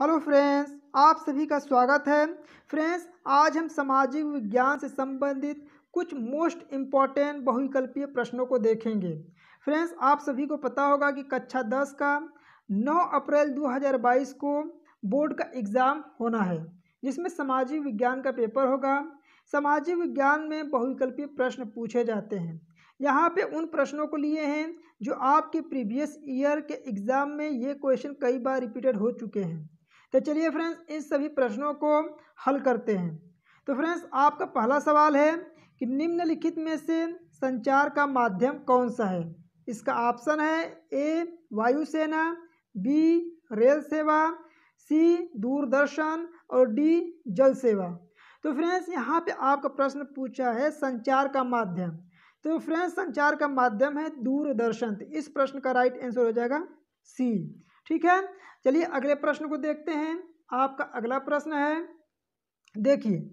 hello friends आप सभी का स्वागत है फ्रेंड्स आज हम सामाजिक विज्ञान से संबंधित कुछ मोस्ट इम्पॉर्टेंट बहुविकल्पीय प्रश्नों को देखेंगे फ्रेंड्स आप सभी को पता होगा कि कक्षा दस का 9 अप्रैल 2022 को बोर्ड का एग्ज़ाम होना है जिसमें सामाजिक विज्ञान का पेपर होगा सामाजिक विज्ञान में बहुविकल्पीय प्रश्न पूछे जाते हैं यहाँ पे उन प्रश्नों को लिए हैं जो आपके प्रीवियस ईयर के एग्ज़ाम में ये क्वेश्चन कई बार रिपीटेड हो चुके हैं तो चलिए फ्रेंड्स इन सभी प्रश्नों को हल करते हैं तो फ्रेंड्स आपका पहला सवाल है कि निम्नलिखित में से संचार का माध्यम कौन सा है इसका ऑप्शन है ए वायुसेना बी रेल सेवा सी दूरदर्शन और डी जल सेवा तो फ्रेंड्स यहाँ पे आपका प्रश्न पूछा है संचार का माध्यम तो फ्रेंड्स संचार का माध्यम है दूरदर्शन तो इस प्रश्न का राइट आंसर हो जाएगा सी ठीक है चलिए अगले प्रश्न को देखते हैं आपका अगला प्रश्न है देखिए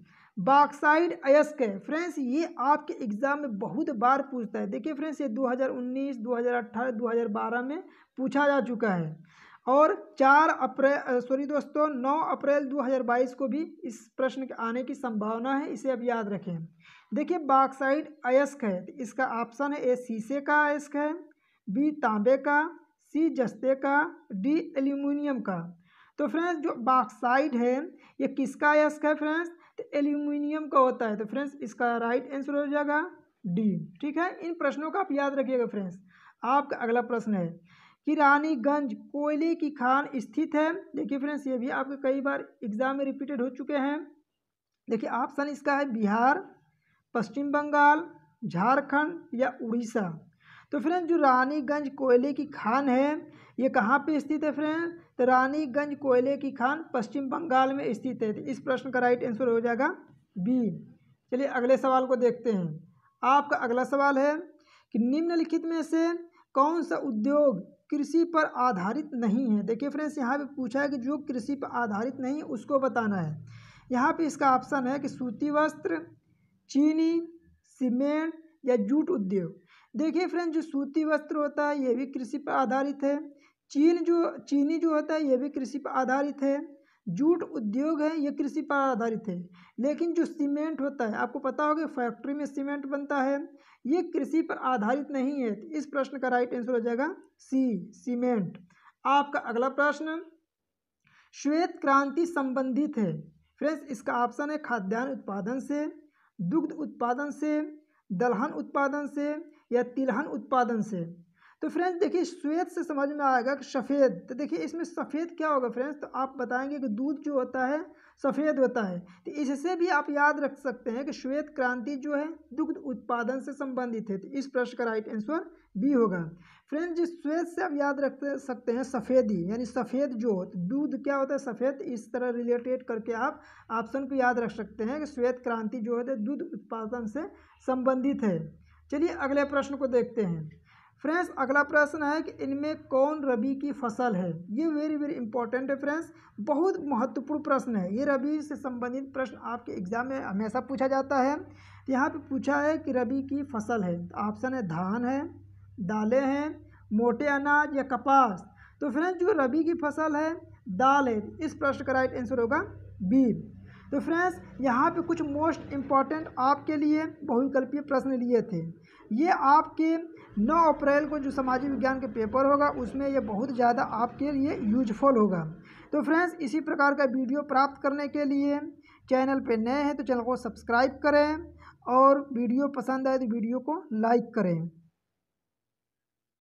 बाक्साइड अयस्क है फ्रेंड्स ये आपके एग्ज़ाम में बहुत बार पूछता है देखिए फ्रेंड्स ये 2019, 2018, 2012 में पूछा जा चुका है और चार अप्रैल सॉरी दोस्तों नौ अप्रैल 2022 को भी इस प्रश्न के आने की संभावना है इसे अब याद रखें देखिए बाक्साइड अयस्क है तो इसका ऑप्शन है ए शीशे का अयस्क है बी तांबे का सी जस्ते का डी एल्यूमिनियम का तो फ्रेंड्स जो बाक्साइड है ये किसका यस्क है फ्रेंड्स तो एल्यूमिनियम का होता है तो फ्रेंड्स इसका राइट आंसर हो जाएगा डी ठीक है इन प्रश्नों का आप याद रखिएगा फ्रेंड्स आपका अगला प्रश्न है कि रानीगंज कोयले की खान स्थित है देखिए फ्रेंड्स ये भी आपके कई बार एग्जाम में रिपीटेड हो चुके हैं देखिए ऑप्शन इसका है बिहार पश्चिम बंगाल झारखंड या उड़ीसा तो फ्रेंड्स जो रानीगंज कोयले की खान है ये कहाँ पे स्थित है फ्रेंड तो रानीगंज कोयले की खान पश्चिम बंगाल में स्थित है इस प्रश्न का राइट आंसर हो जाएगा बी चलिए अगले सवाल को देखते हैं आपका अगला सवाल है कि निम्नलिखित में से कौन सा उद्योग कृषि पर आधारित नहीं है देखिए फ्रेंड्स यहाँ पे पूछा है कि जो कृषि पर आधारित नहीं है उसको बताना है यहाँ पे इसका ऑप्शन है कि सूती वस्त्र चीनी सीमेंट या जूट उद्योग देखिए फ्रेंड जो सूती वस्त्र होता है ये भी कृषि पर आधारित है चीन जो चीनी जो होता है ये भी कृषि पर आधारित है जूट उद्योग है ये कृषि पर आधारित है लेकिन जो सीमेंट होता है आपको पता होगा फैक्ट्री में सीमेंट बनता है ये कृषि पर आधारित नहीं है इस प्रश्न का राइट आंसर हो जाएगा सी सीमेंट आपका अगला प्रश्न श्वेत क्रांति संबंधित है फ्रेंड्स इसका ऑप्शन है खाद्यान्न उत्पादन से दुग्ध उत्पादन से दलहन उत्पादन से या तिलहन उत्पादन से तो फ्रेंड्स देखिए श्वेत से समझ में आएगा कि सफ़ेद तो देखिए इसमें सफ़ेद क्या होगा फ्रेंड्स तो आप बताएंगे कि दूध जो होता है सफ़ेद होता है तो इससे भी आप याद रख सकते हैं कि श्वेत क्रांति जो है दुग्ध उत्पादन से संबंधित है तो इस प्रश्न का राइट आंसर बी होगा फ्रेंड्स जिस श्वेत से आप याद रख सकते हैं सफ़ेदी यानी सफ़ेद जो हो तो दूध क्या होता है सफ़ेद तो इस तरह रिलेटेड करके आप ऑप्शन को याद रख सकते हैं कि श्वेत क्रांति जो है दूध उत्पादन से संबंधित है चलिए अगले प्रश्न को देखते हैं फ्रेंड्स अगला प्रश्न है कि इनमें कौन रबी की फसल है ये वेरी वेरी इंपॉर्टेंट है फ्रेंड्स बहुत महत्वपूर्ण प्रश्न है ये रबी से संबंधित प्रश्न आपके एग्जाम में हमेशा पूछा जाता है तो यहाँ पे पूछा है कि रबी की फसल है ऑप्शन तो है धान है दालें हैं मोटे अनाज या कपास तो फ्रेंड्स जो रबी की फसल है दाल है इस प्रश्न का राइट आंसर होगा बी तो फ्रेंड्स यहाँ पे कुछ मोस्ट इम्पॉर्टेंट आपके लिए बहुविकल्पीय प्रश्न लिए थे ये आपके 9 अप्रैल को जो सामाजिक विज्ञान के पेपर होगा उसमें ये बहुत ज़्यादा आपके लिए यूजफुल होगा तो फ्रेंड्स इसी प्रकार का वीडियो प्राप्त करने के लिए चैनल पे नए हैं तो चैनल को सब्सक्राइब करें और वीडियो पसंद आए तो वीडियो को लाइक करें